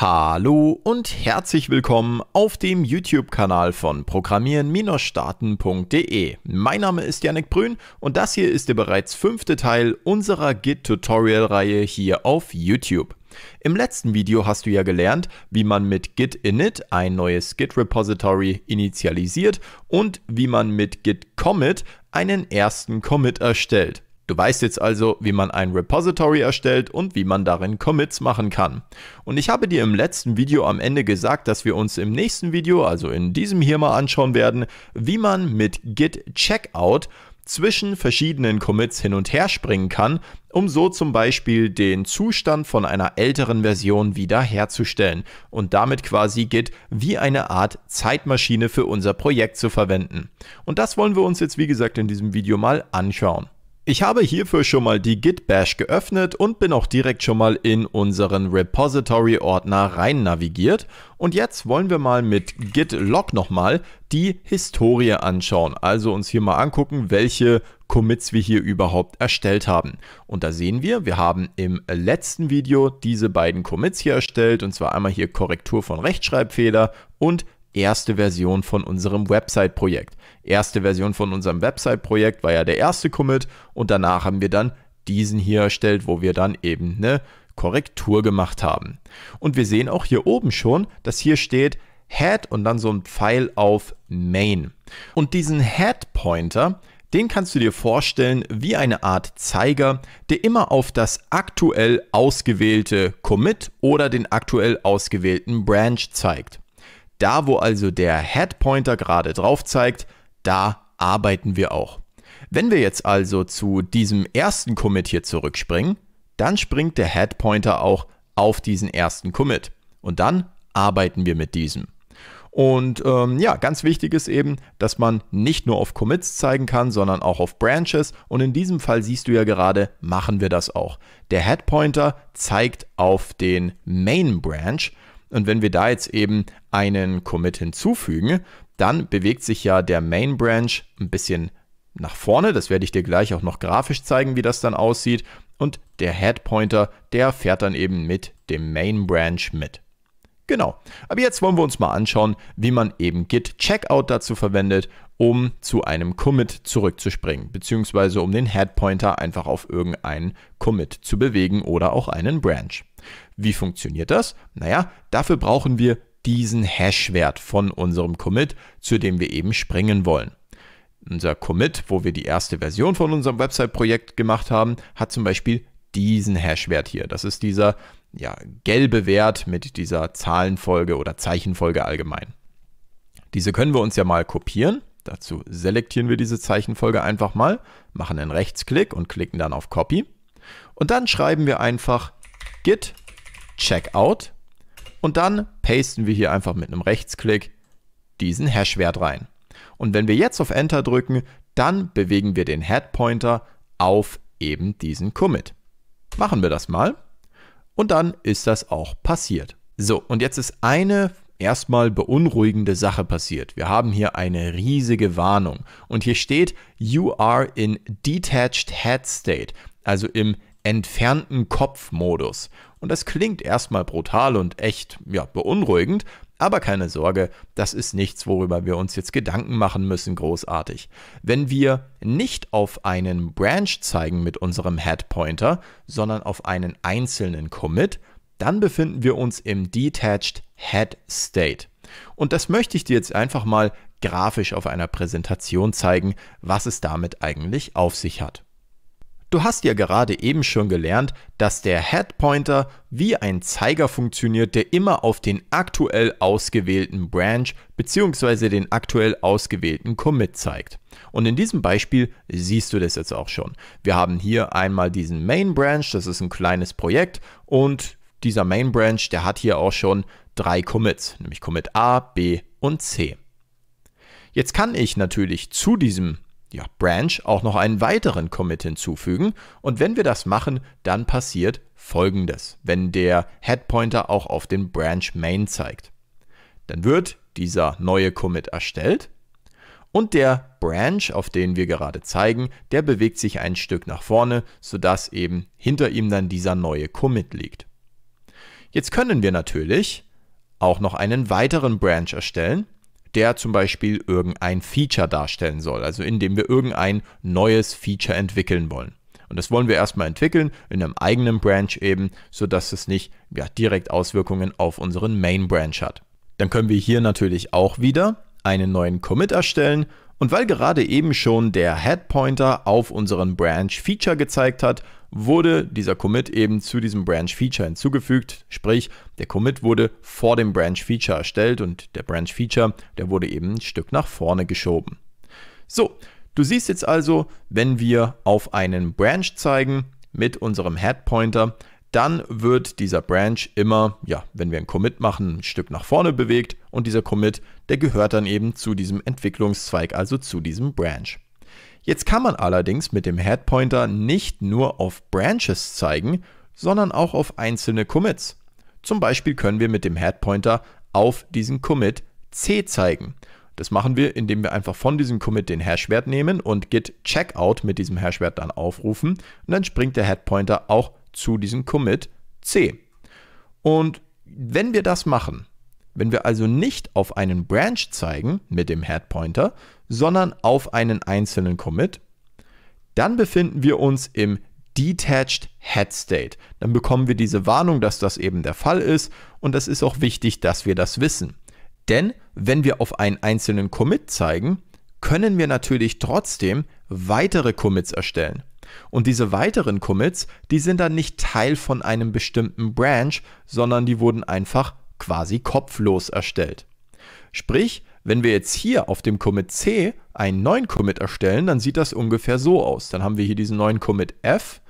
Hallo und herzlich willkommen auf dem YouTube-Kanal von programmieren-starten.de. Mein Name ist Janik Brün und das hier ist der bereits fünfte Teil unserer Git-Tutorial-Reihe hier auf YouTube. Im letzten Video hast du ja gelernt, wie man mit git init ein neues Git Repository initialisiert und wie man mit git commit einen ersten Commit erstellt. Du weißt jetzt also, wie man ein Repository erstellt und wie man darin Commits machen kann. Und ich habe dir im letzten Video am Ende gesagt, dass wir uns im nächsten Video, also in diesem hier mal anschauen werden, wie man mit Git Checkout zwischen verschiedenen Commits hin und her springen kann, um so zum Beispiel den Zustand von einer älteren Version wiederherzustellen und damit quasi Git wie eine Art Zeitmaschine für unser Projekt zu verwenden. Und das wollen wir uns jetzt wie gesagt in diesem Video mal anschauen. Ich habe hierfür schon mal die Git Bash geöffnet und bin auch direkt schon mal in unseren Repository Ordner rein navigiert. Und jetzt wollen wir mal mit Git Log nochmal die Historie anschauen. Also uns hier mal angucken, welche Commits wir hier überhaupt erstellt haben. Und da sehen wir, wir haben im letzten Video diese beiden Commits hier erstellt. Und zwar einmal hier Korrektur von Rechtschreibfehler und erste Version von unserem Website-Projekt. Erste Version von unserem Website-Projekt war ja der erste Commit und danach haben wir dann diesen hier erstellt, wo wir dann eben eine Korrektur gemacht haben. Und wir sehen auch hier oben schon, dass hier steht Head und dann so ein Pfeil auf Main. Und diesen Head-Pointer, den kannst du dir vorstellen wie eine Art Zeiger, der immer auf das aktuell ausgewählte Commit oder den aktuell ausgewählten Branch zeigt. Da, wo also der Headpointer gerade drauf zeigt, da arbeiten wir auch. Wenn wir jetzt also zu diesem ersten Commit hier zurückspringen, dann springt der Headpointer auch auf diesen ersten Commit und dann arbeiten wir mit diesem. Und ähm, ja, ganz wichtig ist eben, dass man nicht nur auf Commits zeigen kann, sondern auch auf Branches. Und in diesem Fall siehst du ja gerade, machen wir das auch. Der Headpointer zeigt auf den Main Branch und wenn wir da jetzt eben einen Commit hinzufügen, dann bewegt sich ja der Main Branch ein bisschen nach vorne. Das werde ich dir gleich auch noch grafisch zeigen, wie das dann aussieht. Und der Head Pointer, der fährt dann eben mit dem Main Branch mit. Genau. Aber jetzt wollen wir uns mal anschauen, wie man eben Git Checkout dazu verwendet um zu einem Commit zurückzuspringen, beziehungsweise um den Headpointer einfach auf irgendeinen Commit zu bewegen oder auch einen Branch. Wie funktioniert das? Naja, dafür brauchen wir diesen Hash-Wert von unserem Commit, zu dem wir eben springen wollen. Unser Commit, wo wir die erste Version von unserem Website-Projekt gemacht haben, hat zum Beispiel diesen Hash-Wert hier. Das ist dieser ja, gelbe Wert mit dieser Zahlenfolge oder Zeichenfolge allgemein. Diese können wir uns ja mal kopieren Dazu selektieren wir diese Zeichenfolge einfach mal, machen einen Rechtsklick und klicken dann auf Copy. Und dann schreiben wir einfach git checkout und dann pasten wir hier einfach mit einem Rechtsklick diesen Hashwert rein. Und wenn wir jetzt auf Enter drücken, dann bewegen wir den Headpointer auf eben diesen Commit. Machen wir das mal. Und dann ist das auch passiert. So, und jetzt ist eine erstmal beunruhigende Sache passiert. Wir haben hier eine riesige Warnung und hier steht, you are in detached head state, also im entfernten Kopfmodus. Und das klingt erstmal brutal und echt, ja, beunruhigend, aber keine Sorge, das ist nichts, worüber wir uns jetzt Gedanken machen müssen, großartig. Wenn wir nicht auf einen Branch zeigen mit unserem Head Pointer, sondern auf einen einzelnen Commit, dann befinden wir uns im Detached Head State. Und das möchte ich dir jetzt einfach mal grafisch auf einer Präsentation zeigen, was es damit eigentlich auf sich hat. Du hast ja gerade eben schon gelernt, dass der Head Pointer wie ein Zeiger funktioniert, der immer auf den aktuell ausgewählten Branch bzw. den aktuell ausgewählten Commit zeigt. Und in diesem Beispiel siehst du das jetzt auch schon. Wir haben hier einmal diesen Main Branch, das ist ein kleines Projekt und dieser Main Branch, der hat hier auch schon drei Commits, nämlich Commit A, B und C. Jetzt kann ich natürlich zu diesem ja, Branch auch noch einen weiteren Commit hinzufügen und wenn wir das machen, dann passiert folgendes, wenn der Headpointer auch auf den Branch Main zeigt. Dann wird dieser neue Commit erstellt und der Branch, auf den wir gerade zeigen, der bewegt sich ein Stück nach vorne, sodass eben hinter ihm dann dieser neue Commit liegt. Jetzt können wir natürlich auch noch einen weiteren Branch erstellen, der zum Beispiel irgendein Feature darstellen soll, also indem wir irgendein neues Feature entwickeln wollen. Und das wollen wir erstmal entwickeln in einem eigenen Branch eben, sodass es nicht ja, direkt Auswirkungen auf unseren Main Branch hat. Dann können wir hier natürlich auch wieder einen neuen Commit erstellen und weil gerade eben schon der Headpointer auf unseren Branch Feature gezeigt hat, wurde dieser Commit eben zu diesem Branch Feature hinzugefügt. Sprich, der Commit wurde vor dem Branch Feature erstellt und der Branch Feature, der wurde eben ein Stück nach vorne geschoben. So, du siehst jetzt also, wenn wir auf einen Branch zeigen mit unserem Headpointer, dann wird dieser Branch immer, ja, wenn wir einen Commit machen, ein Stück nach vorne bewegt und dieser Commit, der gehört dann eben zu diesem Entwicklungszweig, also zu diesem Branch. Jetzt kann man allerdings mit dem Headpointer nicht nur auf Branches zeigen, sondern auch auf einzelne Commits. Zum Beispiel können wir mit dem Headpointer auf diesen Commit C zeigen. Das machen wir, indem wir einfach von diesem Commit den Hashwert nehmen und git checkout mit diesem Hashwert dann aufrufen und dann springt der Headpointer auch zu diesem Commit C. Und wenn wir das machen, wenn wir also nicht auf einen Branch zeigen mit dem Head Pointer, sondern auf einen einzelnen Commit, dann befinden wir uns im Detached Head State. Dann bekommen wir diese Warnung, dass das eben der Fall ist und das ist auch wichtig, dass wir das wissen. Denn wenn wir auf einen einzelnen Commit zeigen, können wir natürlich trotzdem weitere Commits erstellen. Und diese weiteren Commits, die sind dann nicht Teil von einem bestimmten Branch, sondern die wurden einfach quasi kopflos erstellt. Sprich, wenn wir jetzt hier auf dem Commit C einen neuen Commit erstellen, dann sieht das ungefähr so aus. Dann haben wir hier diesen neuen Commit F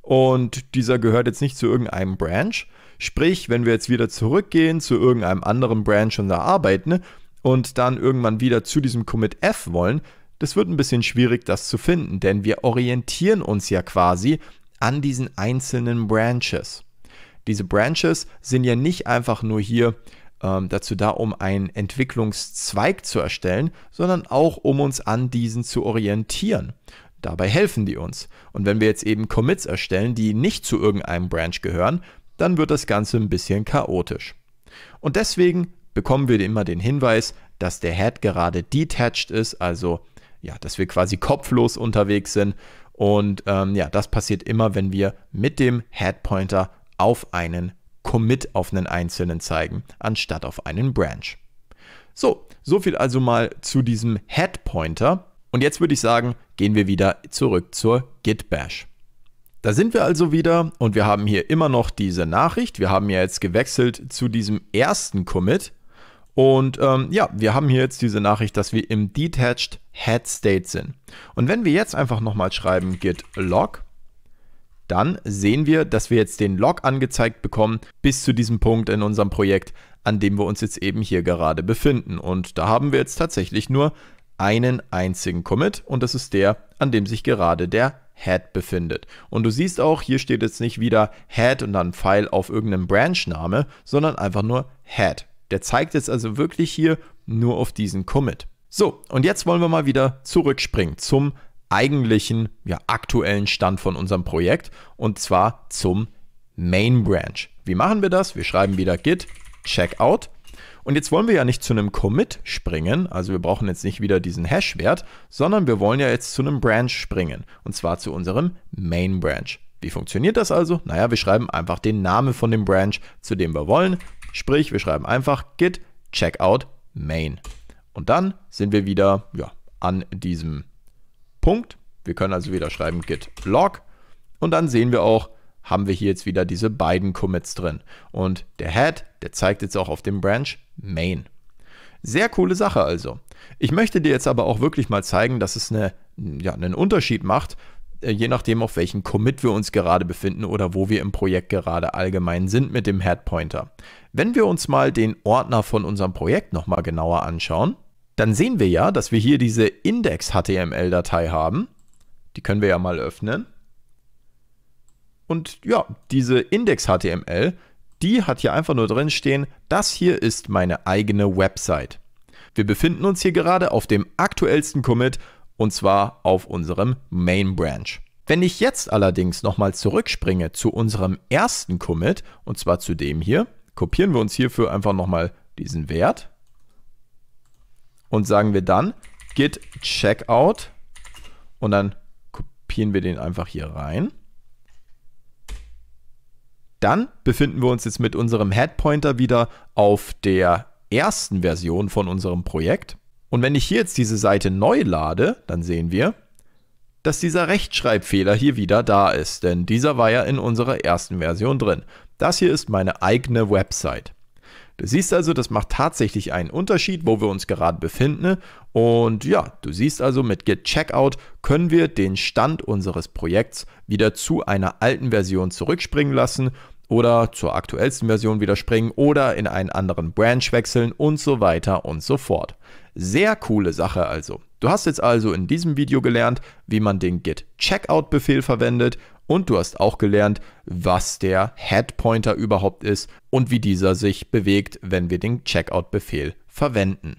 und dieser gehört jetzt nicht zu irgendeinem Branch. Sprich, wenn wir jetzt wieder zurückgehen zu irgendeinem anderen Branch und da arbeiten und dann irgendwann wieder zu diesem Commit F wollen, das wird ein bisschen schwierig, das zu finden, denn wir orientieren uns ja quasi an diesen einzelnen Branches. Diese Branches sind ja nicht einfach nur hier ähm, dazu da, um einen Entwicklungszweig zu erstellen, sondern auch, um uns an diesen zu orientieren. Dabei helfen die uns. Und wenn wir jetzt eben Commits erstellen, die nicht zu irgendeinem Branch gehören, dann wird das Ganze ein bisschen chaotisch. Und deswegen bekommen wir immer den Hinweis, dass der Head gerade detached ist, also ja, dass wir quasi kopflos unterwegs sind. Und ähm, ja, das passiert immer, wenn wir mit dem Headpointer auf einen Commit auf einen einzelnen zeigen, anstatt auf einen Branch. So, so viel also mal zu diesem Headpointer. Und jetzt würde ich sagen, gehen wir wieder zurück zur Git Bash. Da sind wir also wieder und wir haben hier immer noch diese Nachricht. Wir haben ja jetzt gewechselt zu diesem ersten Commit und ähm, ja, wir haben hier jetzt diese Nachricht, dass wir im Detached Head State sind. Und wenn wir jetzt einfach nochmal schreiben git log, dann sehen wir, dass wir jetzt den Log angezeigt bekommen bis zu diesem Punkt in unserem Projekt, an dem wir uns jetzt eben hier gerade befinden. Und da haben wir jetzt tatsächlich nur einen einzigen Commit und das ist der, an dem sich gerade der Head befindet. Und du siehst auch, hier steht jetzt nicht wieder Head und dann Pfeil auf irgendeinem Branch-Name, sondern einfach nur Head. Der zeigt jetzt also wirklich hier nur auf diesen Commit. So, und jetzt wollen wir mal wieder zurückspringen zum eigentlichen, ja, aktuellen Stand von unserem Projekt und zwar zum Main Branch. Wie machen wir das? Wir schreiben wieder git checkout und jetzt wollen wir ja nicht zu einem Commit springen, also wir brauchen jetzt nicht wieder diesen Hash-Wert, sondern wir wollen ja jetzt zu einem Branch springen. Und zwar zu unserem Main Branch. Wie funktioniert das also? Naja, wir schreiben einfach den Namen von dem Branch, zu dem wir wollen. Sprich, wir schreiben einfach git checkout main. Und dann sind wir wieder ja, an diesem Punkt. Wir können also wieder schreiben git log. Und dann sehen wir auch, haben wir hier jetzt wieder diese beiden Commits drin. Und der Head, der zeigt jetzt auch auf dem Branch main. Sehr coole Sache also. Ich möchte dir jetzt aber auch wirklich mal zeigen, dass es eine, ja, einen Unterschied macht, äh, je nachdem, auf welchem Commit wir uns gerade befinden oder wo wir im Projekt gerade allgemein sind mit dem Head Pointer. Wenn wir uns mal den Ordner von unserem Projekt nochmal genauer anschauen, dann sehen wir ja, dass wir hier diese Index-HTML-Datei haben. Die können wir ja mal öffnen. Und ja, diese Index-HTML, die hat hier einfach nur drin stehen, das hier ist meine eigene Website. Wir befinden uns hier gerade auf dem aktuellsten Commit und zwar auf unserem Main Branch. Wenn ich jetzt allerdings nochmal zurückspringe zu unserem ersten Commit, und zwar zu dem hier, kopieren wir uns hierfür einfach nochmal diesen Wert und sagen wir dann git checkout und dann kopieren wir den einfach hier rein. Dann befinden wir uns jetzt mit unserem Headpointer wieder auf der ersten Version von unserem Projekt. Und wenn ich hier jetzt diese Seite neu lade, dann sehen wir, dass dieser Rechtschreibfehler hier wieder da ist, denn dieser war ja in unserer ersten Version drin. Das hier ist meine eigene Website. Du siehst also, das macht tatsächlich einen Unterschied, wo wir uns gerade befinden. Und ja, du siehst also, mit Git Checkout können wir den Stand unseres Projekts wieder zu einer alten Version zurückspringen lassen oder zur aktuellsten Version wieder springen oder in einen anderen Branch wechseln und so weiter und so fort. Sehr coole Sache also. Du hast jetzt also in diesem Video gelernt, wie man den Git Checkout Befehl verwendet und du hast auch gelernt, was der Head Pointer überhaupt ist und wie dieser sich bewegt, wenn wir den Checkout Befehl verwenden.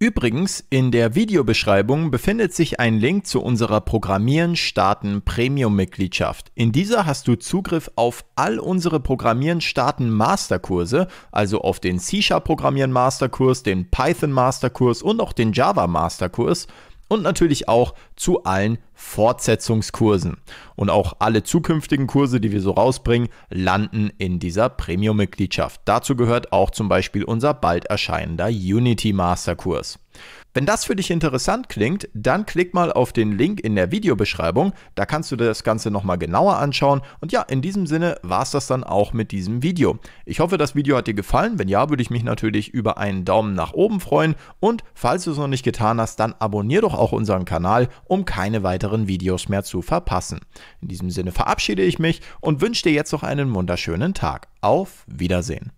Übrigens, in der Videobeschreibung befindet sich ein Link zu unserer Programmieren Starten Premium Mitgliedschaft. In dieser hast du Zugriff auf all unsere Programmieren Starten Masterkurse, also auf den C-Sharp Programmieren Masterkurs, den Python Masterkurs und auch den Java Masterkurs und natürlich auch zu allen Fortsetzungskursen. Und auch alle zukünftigen Kurse, die wir so rausbringen, landen in dieser Premium-Mitgliedschaft. Dazu gehört auch zum Beispiel unser bald erscheinender Unity Masterkurs. Wenn das für dich interessant klingt, dann klick mal auf den Link in der Videobeschreibung, da kannst du dir das Ganze nochmal genauer anschauen und ja, in diesem Sinne war es das dann auch mit diesem Video. Ich hoffe, das Video hat dir gefallen, wenn ja, würde ich mich natürlich über einen Daumen nach oben freuen und falls du es noch nicht getan hast, dann abonniere doch auch unseren Kanal, um keine weiteren Videos mehr zu verpassen. In diesem Sinne verabschiede ich mich und wünsche dir jetzt noch einen wunderschönen Tag. Auf Wiedersehen.